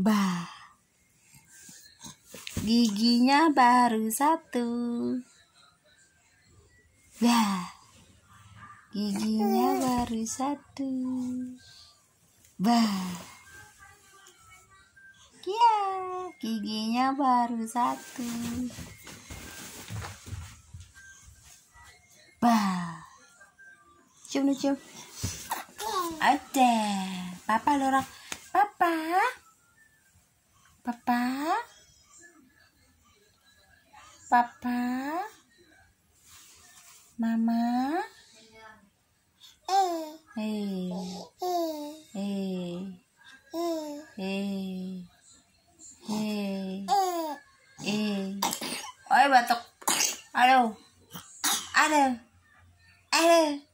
Bah. Giginya baru satu. Bah. Giginya baru satu. Bah. Kia, giginya baru satu. ba Cium cium. Ada. Papa lorak Papa. Papa? Papa? Mama? Eh. Eh. Eh. Eh. Eh. Eh. Oi batuk. Aduh. Aduh. Aduh.